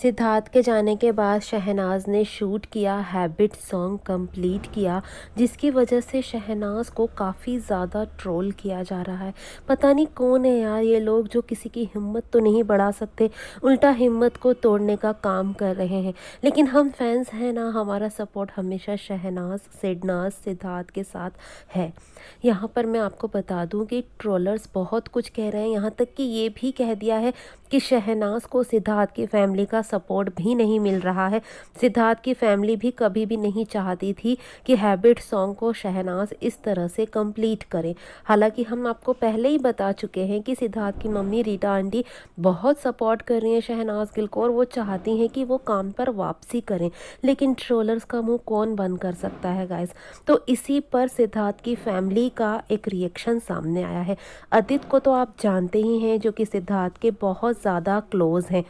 सिद्धार्थ के जाने के बाद शहनाज ने शूट किया हैबिट सॉन्ग कंप्लीट किया जिसकी वजह से शहनाज को काफ़ी ज़्यादा ट्रोल किया जा रहा है पता नहीं कौन है यार ये लोग जो किसी की हिम्मत तो नहीं बढ़ा सकते उल्टा हिम्मत को तोड़ने का काम कर रहे हैं लेकिन हम फैंस हैं ना हमारा सपोर्ट हमेशा शहनाज सिडनाज सिद्धार्थ के साथ है यहाँ पर मैं आपको बता दूँ कि ट्रोलर्स बहुत कुछ कह रहे हैं यहाँ तक कि ये भी कह दिया है कि शहनाज को सिद्धार्थ की फैमिली का सपोर्ट भी नहीं मिल रहा है सिद्धार्थ की फैमिली भी कभी भी नहीं चाहती थी कि हैबिट सॉन्ग को शहनाज इस तरह से कंप्लीट करे हालांकि हम आपको पहले ही बता चुके हैं कि सिद्धार्थ की मम्मी रीटा आंटी बहुत सपोर्ट कर रही हैं शहनाज गिल को और वो चाहती हैं कि वो काम पर वापसी करें लेकिन ट्रोलर्स का मुँह कौन बंद कर सकता है गाइस तो इसी पर सिद्धार्थ की फैमिली का एक रिएक्शन सामने आया है अदित को तो आप जानते ही हैं जो कि सिद्धार्थ के बहुत बहुत ज़्यादा क्लोज़ हैं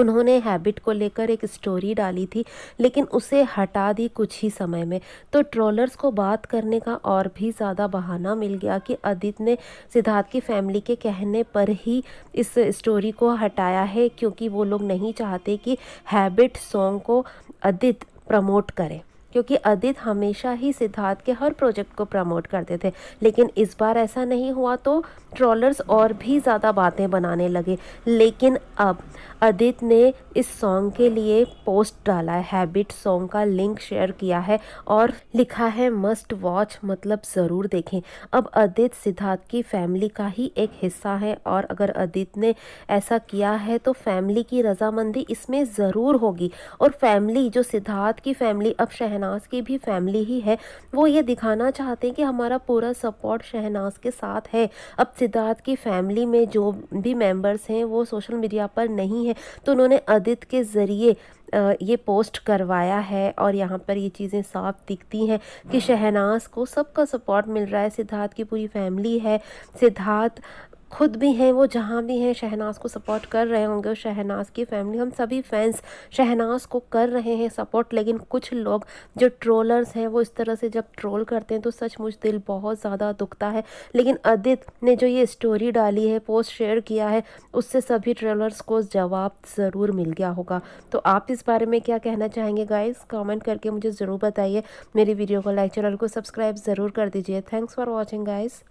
उन्होंने हैबिट को लेकर एक स्टोरी डाली थी लेकिन उसे हटा दी कुछ ही समय में तो ट्रोलर्स को बात करने का और भी ज़्यादा बहाना मिल गया कि अदित ने सिद्धार्थ की फैमिली के कहने पर ही इस स्टोरी को हटाया है क्योंकि वो लोग नहीं चाहते कि हैबिट सॉन्ग को अदित प्रमोट करें क्योंकि अदित हमेशा ही सिद्धार्थ के हर प्रोजेक्ट को प्रमोट करते थे लेकिन इस बार ऐसा नहीं हुआ तो ट्रॉलर्स और भी ज़्यादा बातें बनाने लगे लेकिन अब अदित ने इस सॉन्ग के लिए पोस्ट डाला है हैबिट सॉन्ग का लिंक शेयर किया है और लिखा है मस्ट वॉच मतलब ज़रूर देखें अब अदित सिद्धार्थ की फैमिली का ही एक हिस्सा है और अगर अदित ने ऐसा किया है तो फैमिली की रजामंदी इसमें ज़रूर होगी और फैमिली जो सिद्धार्थ की फैमिली अब शहना शहनाज की भी फैमिली ही है वो ये दिखाना चाहते हैं कि हमारा पूरा सपोर्ट शहनाज के साथ है अब सिद्धार्थ की फैमिली में जो भी मेंबर्स हैं वो सोशल मीडिया पर नहीं है तो उन्होंने अदित के ज़रिए ये पोस्ट करवाया है और यहाँ पर ये चीज़ें साफ दिखती हैं कि शहनाज को सबका सपोर्ट मिल रहा है सिद्धार्थ की पूरी फैमिली है सिद्धार्थ खुद भी हैं वो जहाँ भी हैं शहनाज को सपोर्ट कर रहे होंगे और शहनाज की फैमिली हम सभी फैंस शहनाज को कर रहे हैं सपोर्ट लेकिन कुछ लोग जो ट्रोलर्स हैं वो इस तरह से जब ट्रोल करते हैं तो सचमुच दिल बहुत ज़्यादा दुखता है लेकिन अदित ने जो ये स्टोरी डाली है पोस्ट शेयर किया है उससे सभी ट्रोलर्स को जवाब ज़रूर मिल गया होगा तो आप इस बारे में क्या कहना चाहेंगे गाइज कमेंट करके मुझे ज़रूर बताइए मेरी वीडियो को लाइक चैनल को सब्सक्राइब ज़रूर कर दीजिए थैंक्स फॉर वॉचिंग गाइज़